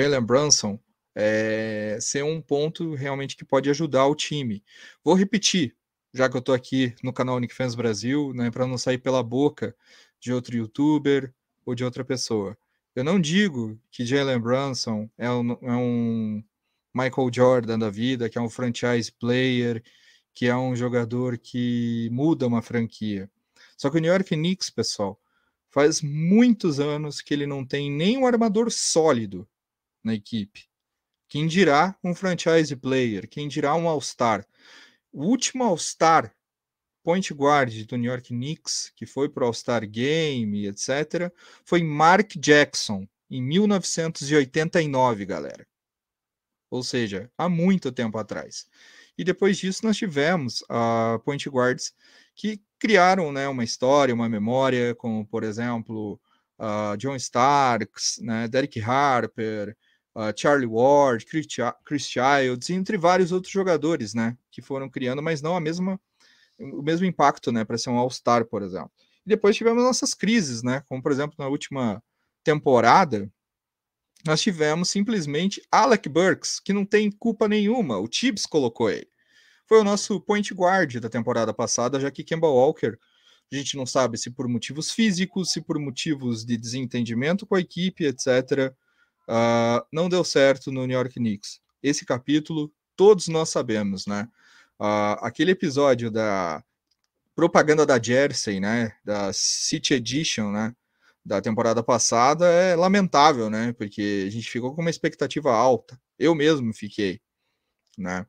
Jalen Brunson é, ser um ponto realmente que pode ajudar o time. Vou repetir, já que eu estou aqui no canal Nick Fans Brasil, né, para não sair pela boca de outro youtuber ou de outra pessoa. Eu não digo que Jalen Brunson é um, é um Michael Jordan da vida, que é um franchise player, que é um jogador que muda uma franquia. Só que o New York Knicks, pessoal, faz muitos anos que ele não tem nenhum armador sólido na equipe. Quem dirá um franchise player? Quem dirá um All-Star? O último All-Star point guard do New York Knicks, que foi para o All-Star Game, etc., foi Mark Jackson, em 1989, galera. Ou seja, há muito tempo atrás. E depois disso nós tivemos a uh, point guards que criaram né, uma história, uma memória, como, por exemplo, uh, John Starks, né, Derek Harper, ah, Charlie Ward, Chris Childs, entre vários outros jogadores, né, que foram criando, mas não a mesma o mesmo impacto, né, para ser um All-Star, por exemplo. E depois tivemos nossas crises, né, como por exemplo na última temporada, nós tivemos simplesmente Alec Burks, que não tem culpa nenhuma, o Tibbs colocou ele. Foi o nosso point guard da temporada passada, já que Kemba Walker, a gente não sabe se por motivos físicos, se por motivos de desentendimento com a equipe, etc Uh, não deu certo no New York Knicks. Esse capítulo todos nós sabemos, né? Uh, aquele episódio da propaganda da Jersey, né? Da City Edition, né? Da temporada passada é lamentável, né? Porque a gente ficou com uma expectativa alta. Eu mesmo fiquei, né?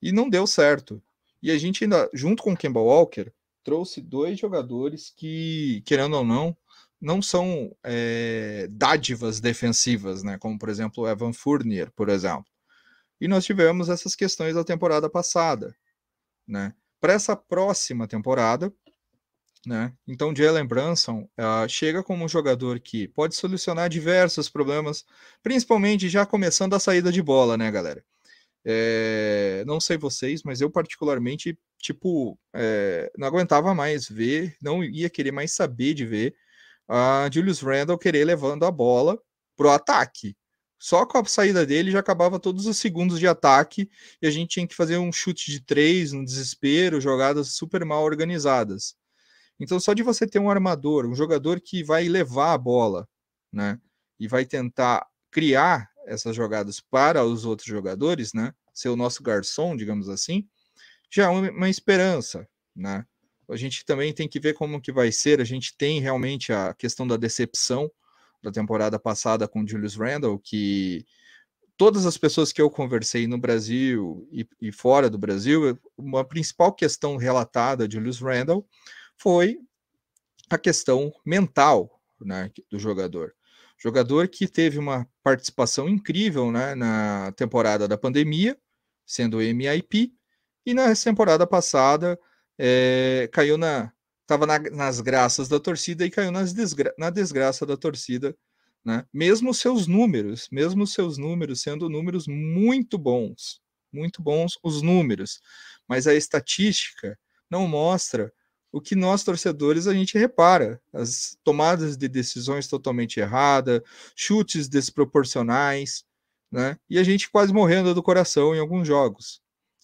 E não deu certo. E a gente ainda, junto com o Kemba Walker, trouxe dois jogadores que, querendo ou não, não são é, dádivas defensivas, né? Como por exemplo o Evan Fournier, por exemplo. E nós tivemos essas questões da temporada passada, né? Para essa próxima temporada, né? Então Jalen Branson uh, ah, chega como um jogador que pode solucionar diversos problemas, principalmente já começando a saída de bola, né, galera? É, não sei vocês, mas eu particularmente tipo é, não aguentava mais ver, não ia querer mais saber de ver a Julius Randle querer levando a bola pro ataque. Só com a saída dele já acabava todos os segundos de ataque e a gente tinha que fazer um chute de três um desespero, jogadas super mal organizadas. Então, só de você ter um armador, um jogador que vai levar a bola, né? E vai tentar criar essas jogadas para os outros jogadores, né? Ser o nosso garçom, digamos assim, já é uma esperança, né? a gente também tem que ver como que vai ser. A gente tem realmente a questão da decepção da temporada passada com Julius Randle, que todas as pessoas que eu conversei no Brasil e, e fora do Brasil, uma principal questão relatada de Julius Randle foi a questão mental né, do jogador. Jogador que teve uma participação incrível né, na temporada da pandemia, sendo MIP, e na temporada passada é, caiu na. Estava na, nas graças da torcida e caiu nas desgra, na desgraça da torcida, né? Mesmo seus números, mesmo seus números sendo números muito bons, muito bons os números, mas a estatística não mostra o que nós torcedores a gente repara, as tomadas de decisões totalmente erradas, chutes desproporcionais, né? E a gente quase morrendo do coração em alguns jogos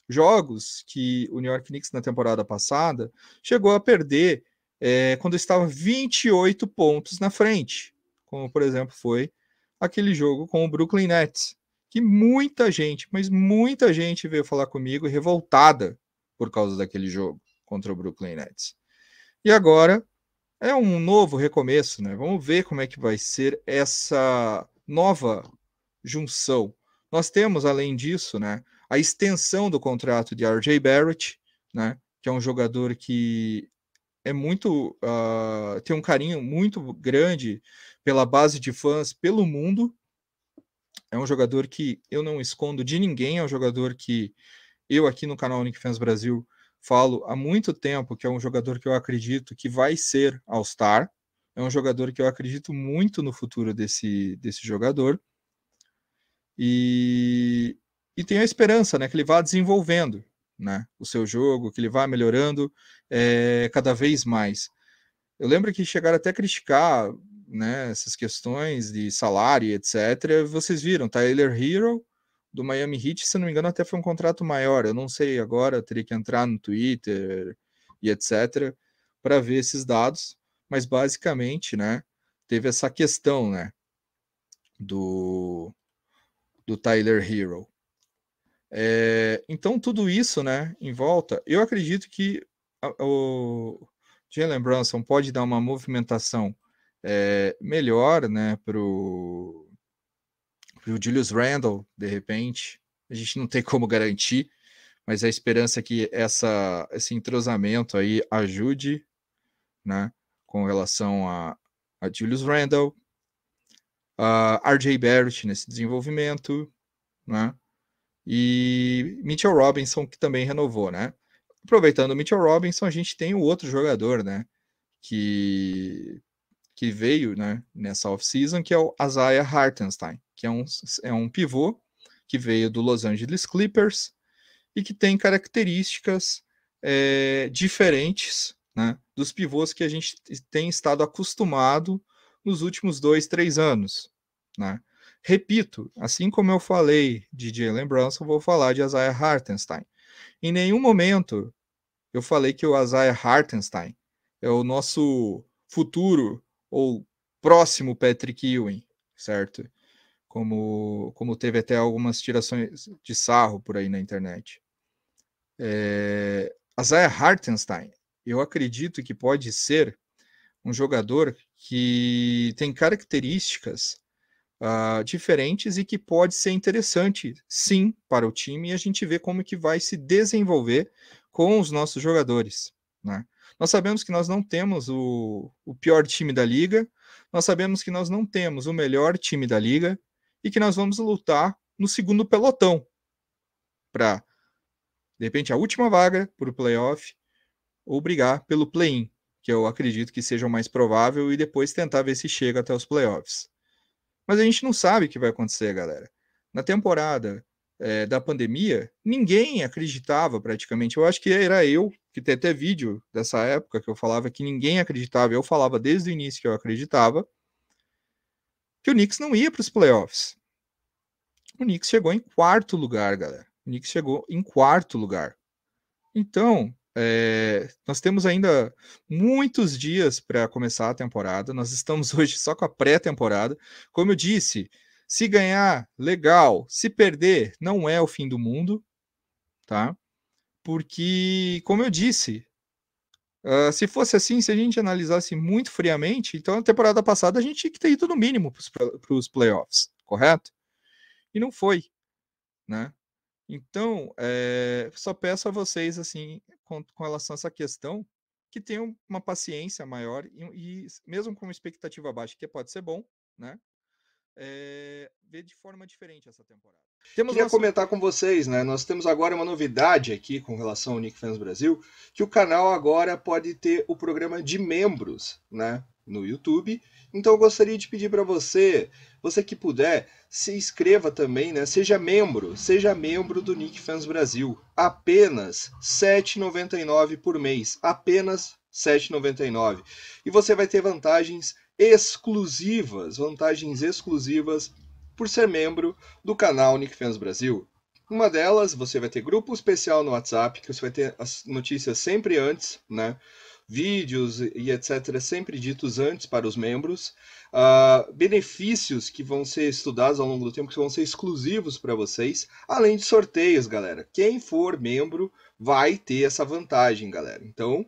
jogos que o New York Knicks na temporada passada chegou a perder é, quando estava 28 pontos na frente, como por exemplo foi aquele jogo com o Brooklyn Nets, que muita gente, mas muita gente veio falar comigo revoltada por causa daquele jogo contra o Brooklyn Nets. E agora é um novo recomeço, né? Vamos ver como é que vai ser essa nova junção. Nós temos, além disso, né, a extensão do contrato de RJ Barrett, né, que é um jogador que é muito uh, tem um carinho muito grande pela base de fãs pelo mundo. É um jogador que eu não escondo de ninguém, é um jogador que eu aqui no canal Nick Fans Brasil falo há muito tempo que é um jogador que eu acredito que vai ser All-Star. É um jogador que eu acredito muito no futuro desse, desse jogador. E e tenho a esperança né, que ele vá desenvolvendo né, o seu jogo, que ele vá melhorando é, cada vez mais. Eu lembro que chegaram até a criticar né, essas questões de salário, etc. Vocês viram, tá Tyler Hero do Miami Heat, se não me engano, até foi um contrato maior. Eu não sei agora, teria que entrar no Twitter e etc. para ver esses dados, mas basicamente, né, teve essa questão, né, do do Tyler Hero. É, então, tudo isso né, em volta, eu acredito que o Jalen Brunson pode dar uma movimentação é, melhor né, para o Julius Randle, de repente. A gente não tem como garantir, mas a esperança é que essa, esse entrosamento aí ajude né, com relação a, a Julius Randle, a RJ Barrett nesse desenvolvimento, né? e Mitchell Robinson, que também renovou, né? Aproveitando o Mitchell Robinson, a gente tem o outro jogador, né? Que, que veio né, nessa off-season, que é o Isaiah Hartenstein, que é um, é um pivô que veio do Los Angeles Clippers e que tem características é, diferentes né, dos pivôs que a gente tem estado acostumado nos últimos dois, três anos. Né? Repito, assim como eu falei de Jalen Brunson, vou falar de Isaiah Hartenstein. Em nenhum momento eu falei que o Isaiah Hartenstein é o nosso futuro ou próximo Patrick Ewing, certo? Como, como teve até algumas tirações de sarro por aí na internet. É, Isaiah Hartenstein, eu acredito que pode ser um jogador que tem características uh, diferentes e que pode ser interessante, sim, para o time e a gente vê como que vai se desenvolver com os nossos jogadores. Né? Nós sabemos que nós não temos o, o pior time da liga, nós sabemos que nós não temos o melhor time da liga e que nós vamos lutar no segundo pelotão para, de repente, a última vaga para o playoff ou brigar pelo play-in, que eu acredito que seja o mais provável, e depois tentar ver se chega até os playoffs. Mas a gente não sabe o que vai acontecer, galera. Na temporada é, da pandemia, ninguém acreditava praticamente. Eu acho que era eu, que tem até vídeo dessa época que eu falava que ninguém acreditava. Eu falava desde o início que eu acreditava que o Knicks não ia para os playoffs. O Knicks chegou em quarto lugar, galera. O Knicks chegou em quarto lugar. Então, é, nós temos ainda muitos dias para começar a temporada. Nós estamos hoje só com a pré-temporada. Como eu disse, se ganhar, legal. Se perder, não é o fim do mundo, tá? Porque, como eu disse, uh, se fosse assim, se a gente analisasse muito friamente, então na temporada passada a gente tinha que ter ido no mínimo para os playoffs, correto? E não foi, né? Então, é, só peço a vocês, assim, com, com, relação a essa questão, que tenham uma paciência maior e, e mesmo com uma expectativa baixa, que pode ser bom, né? É, ver de forma diferente essa temporada. Temos Queria nosso... comentar com vocês, né? Nós temos agora uma novidade aqui com relação ao Nick Fans Brasil, que o canal agora pode ter o programa de membros, né? no YouTube. Então eu gostaria de pedir para você, você que puder, se inscreva também, né? Seja membro, seja membro do Nick Fans Brasil. Apenas R$ 7,99 por mês, apenas R$ 7,99. E você vai ter vantagens exclusivas, vantagens exclusivas por ser membro do canal Nick Fans Brasil. Uma delas, você vai ter grupo especial no WhatsApp, que você vai ter as notícias sempre antes, né? vídeos e etc., sempre ditos antes para os membros, uh, benefícios que vão ser estudados ao longo do tempo, que vão ser exclusivos para vocês, além de sorteios, galera. Quem for membro vai ter essa vantagem, galera. Então,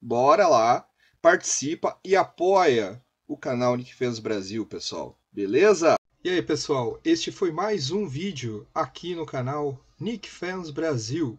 bora lá, participa e apoia o canal Nick Fez Brasil, pessoal. Beleza? E aí, pessoal, este foi mais um vídeo aqui no canal Nick Fans Brasil.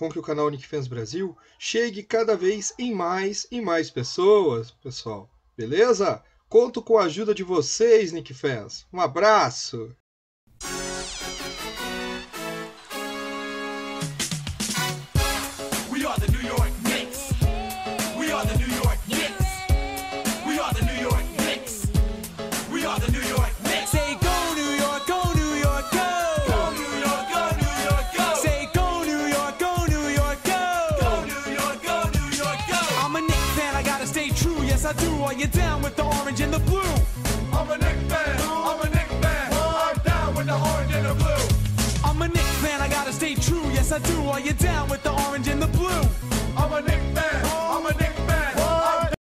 com que o canal Unifans Brasil chegue cada vez em mais e mais pessoas, pessoal. Beleza? Conto com a ajuda de vocês, Nick Fans. Um abraço! you down with the orange and the blue. I'm a Nick fan, I'm a Nick fan. I'm down with the orange and the blue. I'm a Nick fan, I gotta stay true. Yes, I do. Are you down with the orange and the blue?